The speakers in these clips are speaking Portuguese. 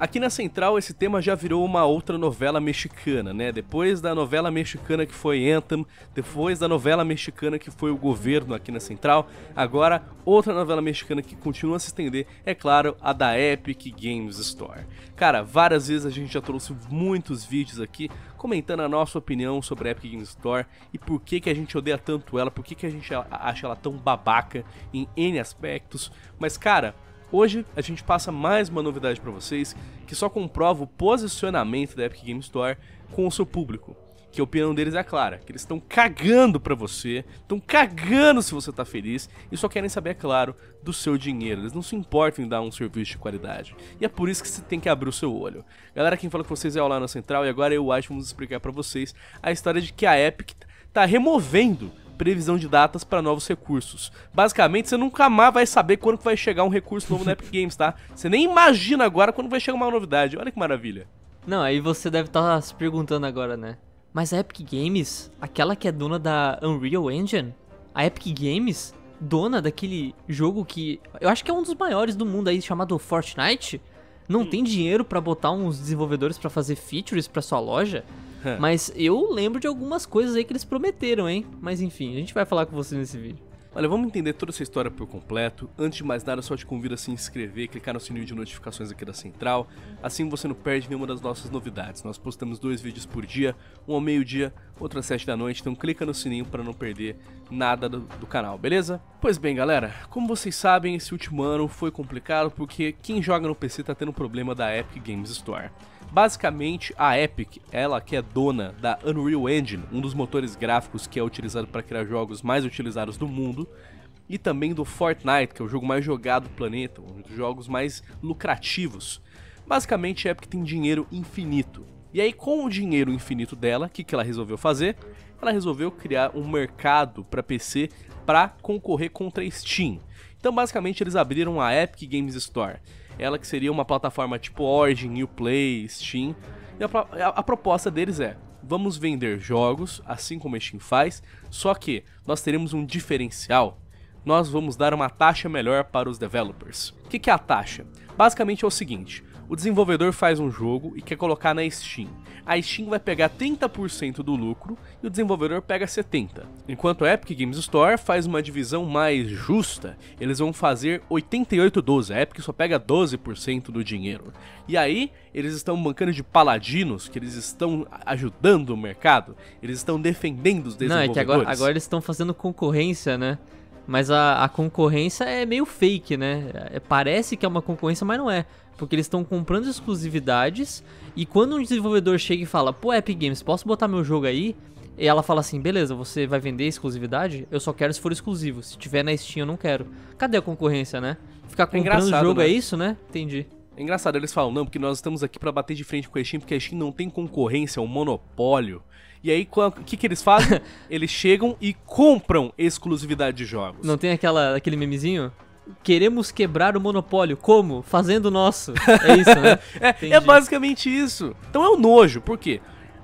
Aqui na Central, esse tema já virou uma outra novela mexicana, né? Depois da novela mexicana que foi Anthem, depois da novela mexicana que foi o governo aqui na Central, agora outra novela mexicana que continua a se estender, é claro, a da Epic Games Store. Cara, várias vezes a gente já trouxe muitos vídeos aqui comentando a nossa opinião sobre a Epic Games Store e por que, que a gente odeia tanto ela, por que, que a gente acha ela tão babaca em N aspectos, mas cara Hoje a gente passa mais uma novidade para vocês que só comprova o posicionamento da Epic Game Store com o seu público. Que a opinião deles é clara, que eles estão cagando para você, estão cagando se você tá feliz e só querem saber, é claro, do seu dinheiro. Eles não se importam em dar um serviço de qualidade. E é por isso que você tem que abrir o seu olho. Galera, quem fala com vocês é o Lana Central e agora eu acho que vamos explicar para vocês a história de que a Epic tá removendo previsão de datas para novos recursos. Basicamente, você nunca mais vai saber quando que vai chegar um recurso novo na Epic Games, tá? Você nem imagina agora quando vai chegar uma novidade. Olha que maravilha. Não, aí você deve estar tá se perguntando agora, né? Mas a Epic Games, aquela que é dona da Unreal Engine, a Epic Games, dona daquele jogo que eu acho que é um dos maiores do mundo aí chamado Fortnite, não hum. tem dinheiro para botar uns desenvolvedores para fazer features para sua loja? Mas eu lembro de algumas coisas aí que eles prometeram, hein? Mas enfim, a gente vai falar com você nesse vídeo. Olha, vamos entender toda essa história por completo. Antes de mais nada, só te convido a se inscrever, clicar no sininho de notificações aqui da Central. Assim você não perde nenhuma das nossas novidades. Nós postamos dois vídeos por dia, um ao meio-dia, outro às sete da noite. Então clica no sininho para não perder nada do, do canal, beleza? Pois bem, galera, como vocês sabem, esse último ano foi complicado porque quem joga no PC tá tendo um problema da Epic Games Store. Basicamente, a Epic, ela que é dona da Unreal Engine, um dos motores gráficos que é utilizado para criar jogos mais utilizados do mundo, mundo, e também do Fortnite, que é o jogo mais jogado do planeta, um dos jogos mais lucrativos. Basicamente, a Epic tem dinheiro infinito. E aí, com o dinheiro infinito dela, o que, que ela resolveu fazer? Ela resolveu criar um mercado para PC para concorrer contra a Steam. Então, basicamente, eles abriram a Epic Games Store. Ela que seria uma plataforma tipo Origin, New Play, Steam. E a, a, a proposta deles é: vamos vender jogos, assim como a Steam faz, só que nós teremos um diferencial. Nós vamos dar uma taxa melhor para os developers. O que, é a taxa? Basicamente é o seguinte: o desenvolvedor faz um jogo e quer colocar na Steam. A Steam vai pegar 30% do lucro e o desenvolvedor pega 70%. Enquanto a Epic Games Store faz uma divisão mais justa, eles vão fazer 88-12. A Epic só pega 12% do dinheiro. E aí, eles estão bancando de paladinos, que eles estão ajudando o mercado, eles estão defendendo os desenvolvedores. Não, é que agora, agora eles estão fazendo concorrência, né? Mas a, a, concorrência é meio fake, né? É, parece que é uma concorrência, mas não é. Porque eles estão comprando exclusividades e quando um desenvolvedor chega e fala, pô, Epic Games, posso botar meu jogo aí? E ela fala assim, beleza, você vai vender exclusividade? Eu só quero se for exclusivo. Se tiver na Steam, eu não quero. Cadê a concorrência, né? Ficar é comprando é jogo né? é isso, né? Entendi. É engraçado, eles falam, não, porque nós estamos aqui para bater de frente com a Steam, porque a Steam não tem concorrência, é um monopólio. E aí, o que, que eles fazem? eles chegam e compram exclusividade de jogos. Não tem aquela, aquele memezinho? queremos quebrar o monopólio. Como? Fazendo o nosso. É isso, né? é, é, basicamente isso. Então é um nojo, por quê?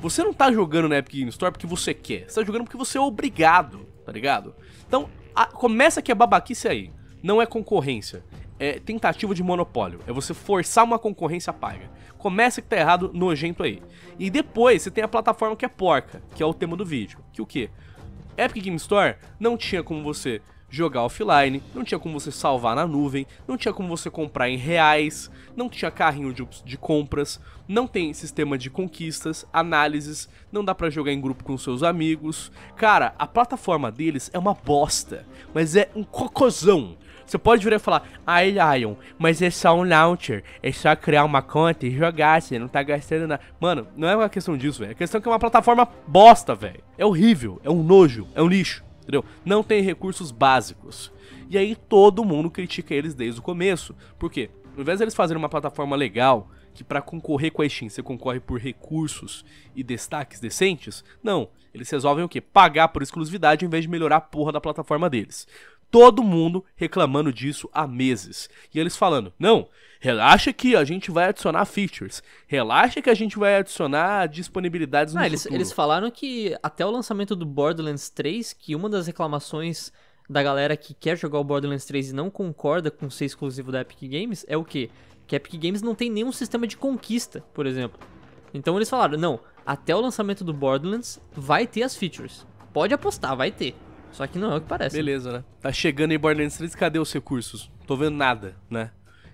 Você não tá jogando na Epic Game Store porque você quer. Você tá jogando porque você é obrigado, tá ligado? Então, a, começa que é babaquice aí. Não é concorrência. É tentativa de monopólio. É você forçar uma concorrência paga. Começa que tá errado, nojento aí. E depois você tem a plataforma que é porca, que é o tema do vídeo. Que o quê? Epic Game Store não tinha como você jogar offline, não tinha como você salvar na nuvem, não tinha como você comprar em reais, não tinha carrinho de, de compras, não tem sistema de conquistas, análises, não dá para jogar em grupo com seus amigos. Cara, a plataforma deles é uma bosta, mas é um cocôzão. Você pode virar e falar, ai Lion, mas é só um launcher, é só criar uma conta e jogar, você não tá gastando nada. Mano, não é uma questão disso, velho. A é questão é que é uma plataforma bosta, velho. É horrível, é um nojo, é um lixo entendeu? Não tem recursos básicos. E aí todo mundo critica eles desde o começo. Por quê? Ao invés de eles fazerem uma plataforma legal, que para concorrer com a Steam você concorre por recursos e destaques decentes, não. Eles resolvem o quê? Pagar por exclusividade em vez de melhorar a porra da plataforma deles. Todo mundo reclamando disso há meses. E eles falando: não, relaxa que a gente vai adicionar features. Relaxa que a gente vai adicionar disponibilidades no ah, eles, futuro. eles falaram que até o lançamento do Borderlands 3, que uma das reclamações da galera que quer jogar o Borderlands 3 e não concorda com ser exclusivo da Epic Games é o quê? Que a Epic Games não tem nenhum sistema de conquista, por exemplo. Então eles falaram: não, até o lançamento do Borderlands vai ter as features. Pode apostar, vai ter. Só que não é o que parece. Né? Beleza, né? Tá chegando em Borderlands 3, cadê os recursos? Tô vendo nada, né?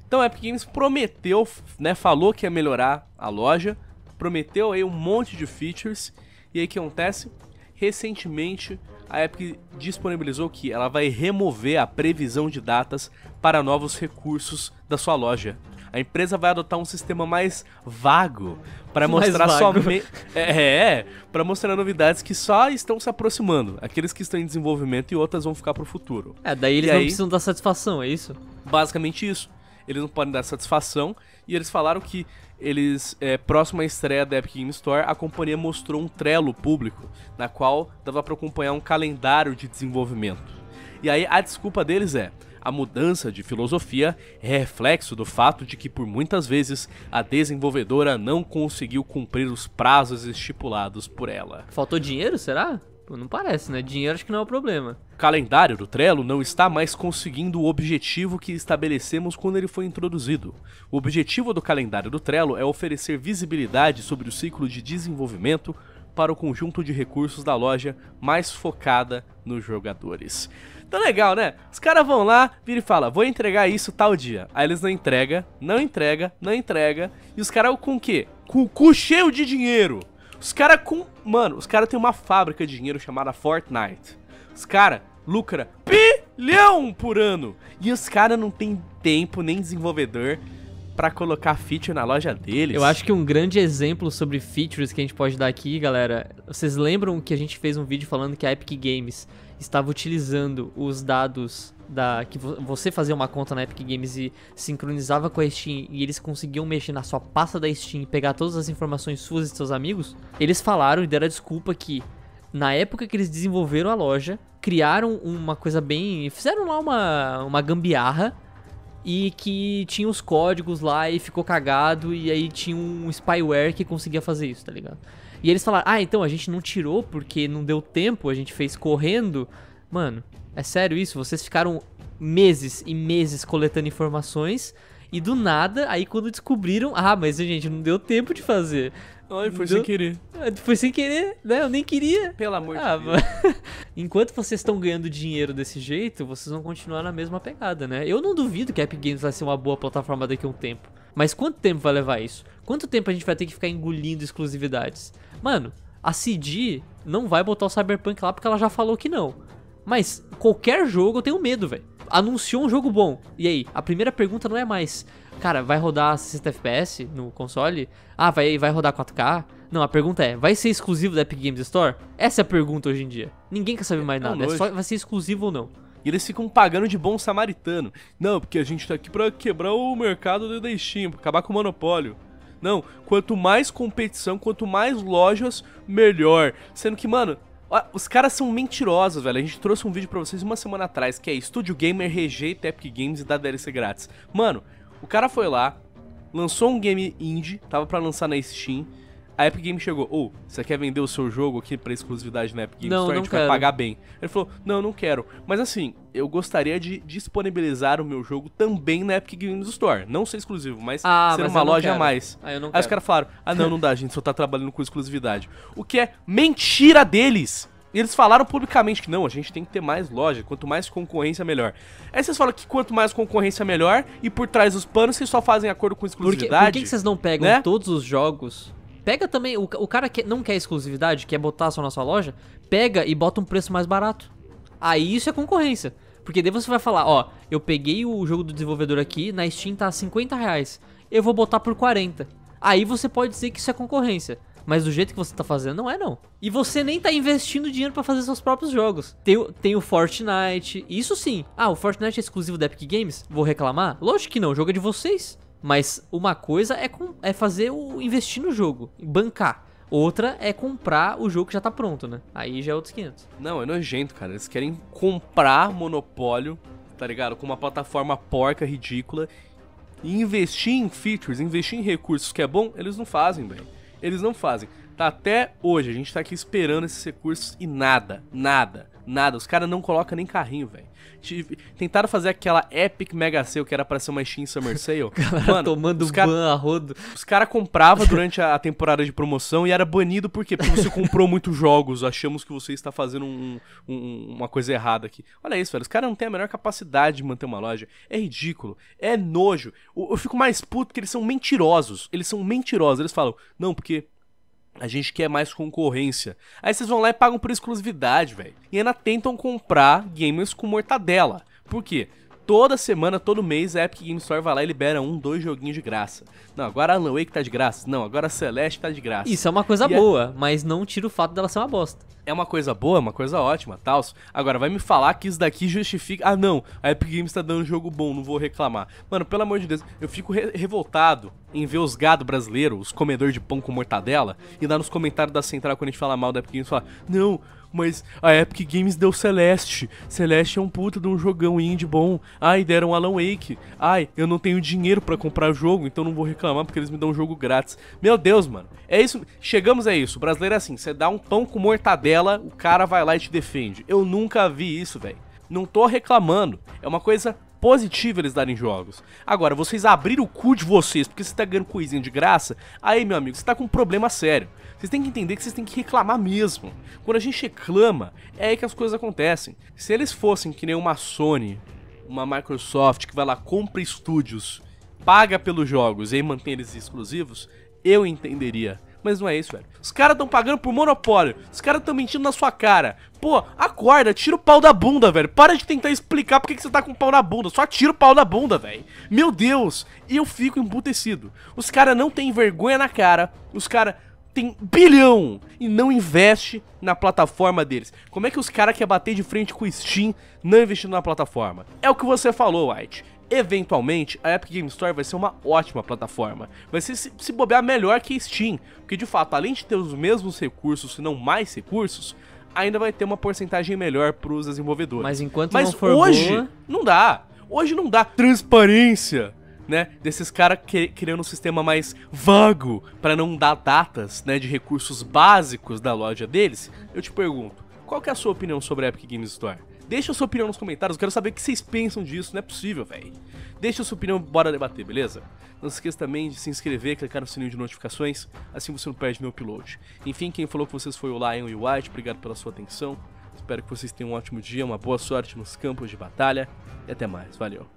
Então a Epic Games prometeu, né? Falou que ia melhorar a loja, prometeu aí um monte de features. E aí o que acontece? Recentemente, a Epic disponibilizou que ela vai remover a previsão de datas para novos recursos da sua loja a empresa vai adotar um sistema mais vago para mostrar somente é, é para mostrar novidades que só estão se aproximando, aqueles que estão em desenvolvimento e outras vão ficar para o futuro. É, daí eles e não aí, precisam dar satisfação, é isso? Basicamente isso. Eles não podem dar satisfação e eles falaram que eles é, próximo à estreia da Epic Game Store, a companhia mostrou um Trello público, na qual dava para acompanhar um calendário de desenvolvimento. E aí a desculpa deles é: a mudança de filosofia é reflexo do fato de que por muitas vezes a desenvolvedora não conseguiu cumprir os prazos estipulados por ela. Faltou dinheiro, será? não parece, né? Dinheiro acho que não é o problema. O calendário do Trello não está mais conseguindo o objetivo que estabelecemos quando ele foi introduzido. O objetivo do calendário do Trello é oferecer visibilidade sobre o ciclo de desenvolvimento, para o conjunto de recursos da loja mais focada nos jogadores. Então legal, né? Os caras vão lá, vira e fala, vou entregar isso tal dia. Aí eles não entrega, não entrega, não entrega. E os caras com o quê? Com o cu cheio de dinheiro. Os caras com... Mano, os caras têm uma fábrica de dinheiro chamada Fortnite. Os caras lucram bilhão por ano. E os caras não tem tempo, nem desenvolvedor para colocar feature na loja deles. Eu acho que um grande exemplo sobre features que a gente pode dar aqui, galera. Vocês lembram que a gente fez um vídeo falando que a Epic Games estava utilizando os dados da que você fazia uma conta na Epic Games e sincronizava com a Steam e eles conseguiam mexer na sua pasta da Steam e pegar todas as informações suas e seus amigos? Eles falaram e deram a desculpa que na época que eles desenvolveram a loja, criaram uma coisa bem. fizeram lá uma, uma gambiarra e que tinha os códigos lá e ficou cagado e aí tinha um spyware que conseguia fazer isso, tá ligado? E eles falaram: "Ah, então a gente não tirou porque não deu tempo, a gente fez correndo". Mano, é sério isso? Vocês ficaram meses e meses coletando informações e do nada, aí quando descobriram, ah, mas gente, não deu tempo de fazer. Ai, foi deu... sem querer. Ah, foi sem querer, né? Eu nem queria. Pelo amor ah, de Deus. enquanto vocês estão ganhando dinheiro desse jeito, vocês vão continuar na mesma pegada, né? Eu não duvido que a Epic Games vai ser uma boa plataforma daqui a um tempo. Mas quanto tempo vai levar isso? Quanto tempo a gente vai ter que ficar engolindo exclusividades? Mano, a CD não vai botar o Cyberpunk lá porque ela já falou que não. Mas qualquer jogo eu tenho medo, velho. Anunciou um jogo bom. E aí? A primeira pergunta não é mais, cara, vai rodar 60 FPS no console? Ah, vai, vai rodar 4K? Não, a pergunta é, vai ser exclusivo da Epic Games Store? Essa é a pergunta hoje em dia. Ninguém quer saber é, mais nada, é só vai ser exclusivo ou não. E eles ficam pagando de bom samaritano. Não, porque a gente tá aqui pra quebrar o mercado da Steam, pra acabar com o monopólio. Não, quanto mais competição, quanto mais lojas, melhor. Sendo que, mano, os caras são mentirosos, velho. A gente trouxe um vídeo pra vocês uma semana atrás, que é Studio Gamer rejeita Epic Games e dá DLC grátis. Mano, o cara foi lá, lançou um game indie, tava pra lançar na Steam, a Epic Games chegou, ou, oh, você quer vender o seu jogo aqui pra exclusividade na Epic Games não, Store? Não a gente quero. vai pagar bem. Ele falou, não, não quero. Mas assim, eu gostaria de disponibilizar o meu jogo também na Epic Games Store. Não ser exclusivo, mas ah, ser mas uma loja quero. a mais. Ah, Aí os caras falaram, ah não, não dá, a gente só tá trabalhando com exclusividade. O que é mentira deles! E eles falaram publicamente que não, a gente tem que ter mais loja, quanto mais concorrência, melhor. Aí vocês falam que quanto mais concorrência, melhor, e por trás dos panos vocês só fazem acordo com exclusividade. Por que, por que vocês não pegam né? todos os jogos Pega também, o, o cara que não quer exclusividade, quer botar só na sua loja, pega e bota um preço mais barato. Aí isso é concorrência. Porque daí você vai falar, ó, eu peguei o jogo do desenvolvedor aqui, na Steam tá 50 reais, eu vou botar por 40. Aí você pode dizer que isso é concorrência. Mas do jeito que você tá fazendo, não é não. E você nem tá investindo dinheiro para fazer seus próprios jogos. Tem, tem o Fortnite, isso sim. Ah, o Fortnite é exclusivo da Epic Games? Vou reclamar? Lógico que não, o jogo é de vocês. Mas uma coisa é, com, é fazer o investir no jogo, bancar. Outra é comprar o jogo que já tá pronto, né? Aí já é outros 500. Não, é nojento, cara. Eles querem comprar monopólio, tá ligado? Com uma plataforma porca, ridícula. E investir em features, investir em recursos que é bom, eles não fazem, velho. Eles não fazem. Tá até hoje, a gente tá aqui esperando esses recursos e nada, nada. Nada, os caras não colocam nem carrinho, velho. Tentaram fazer aquela Epic Mega Sale, que era pra ser uma Steam Summer Sale. Galera Mano, tomando cara, ban a rodo. Os caras compravam durante a temporada de promoção e era banido por quê? Porque você comprou muitos jogos, achamos que você está fazendo um, um, uma coisa errada aqui. Olha isso, velho, os caras não têm a menor capacidade de manter uma loja. É ridículo, é nojo. Eu, eu fico mais puto que eles são mentirosos. Eles são mentirosos. Eles falam, não, porque a gente quer mais concorrência. Aí vocês vão lá e pagam por exclusividade, velho. E ainda tentam comprar gamers com mortadela. Por quê? Toda semana, todo mês, a Epic Games Store vai lá e libera um, dois joguinhos de graça. Não, agora Alan Wake tá de graça. Não, agora Celeste tá de graça. Isso é uma coisa e boa, mas não tira o fato dela ser uma bosta é uma coisa boa, é uma coisa ótima, tal. Agora, vai me falar que isso daqui justifica. Ah, não, a Epic Games tá dando um jogo bom, não vou reclamar. Mano, pelo amor de Deus, eu fico re revoltado em ver os gado brasileiros, os comedores de pão com mortadela, e lá nos comentários da central, quando a gente fala mal da Epic Games, falar: Não, mas a Epic Games deu Celeste. Celeste é um puta de um jogão indie bom. Ai, deram Alan Wake. Ai, eu não tenho dinheiro para comprar o jogo, então não vou reclamar porque eles me dão um jogo grátis. Meu Deus, mano. É isso. Chegamos a isso. O brasileiro é assim, você dá um pão com mortadela dela, o cara vai lá e te defende. Eu nunca vi isso, velho. Não tô reclamando. É uma coisa positiva eles darem jogos. Agora, vocês abrir o cu de vocês porque você tá ganhando coisinha de graça, aí, meu amigo, você tá com um problema sério. Vocês têm que entender que vocês têm que reclamar mesmo. Quando a gente reclama, é aí que as coisas acontecem. Se eles fossem que nem uma Sony, uma Microsoft que vai lá, compra estúdios, paga pelos jogos e mantém eles exclusivos, eu entenderia. Mas não é isso, velho. Os caras estão pagando por monopólio. Os caras estão mentindo na sua cara. Pô, acorda, tira o pau da bunda, velho. Para de tentar explicar por que você tá com o pau na bunda. Só tira o pau da bunda, velho. Meu Deus, eu fico embutecido. Os caras não têm vergonha na cara. Os caras tem bilhão e não investe na plataforma deles. Como é que os caras querem bater de frente com o Steam não investindo na plataforma? É o que você falou, White. Eventualmente, a Epic Game Store vai ser uma ótima plataforma. Vai ser se, se bobear melhor que Steam, porque de fato, além de ter os mesmos recursos, se não mais recursos, ainda vai ter uma porcentagem melhor para os desenvolvedores. Mas enquanto Mas não for hoje boa... não dá. Hoje não dá transparência, né? Desses caras criando um sistema mais vago para não dar datas, né, de recursos básicos da loja deles. Eu te pergunto, qual que é a sua opinião sobre a Epic Games Store? Deixa a sua opinião nos comentários, eu quero saber o que vocês pensam disso, não é possível, velho. Deixa a sua opinião, bora debater, beleza? Não se esqueça também de se inscrever, clicar no sininho de notificações, assim você não perde meu upload. Enfim, quem falou com vocês foi o Lion e o White, obrigado pela sua atenção. Espero que vocês tenham um ótimo dia, uma boa sorte nos campos de batalha e até mais, valeu.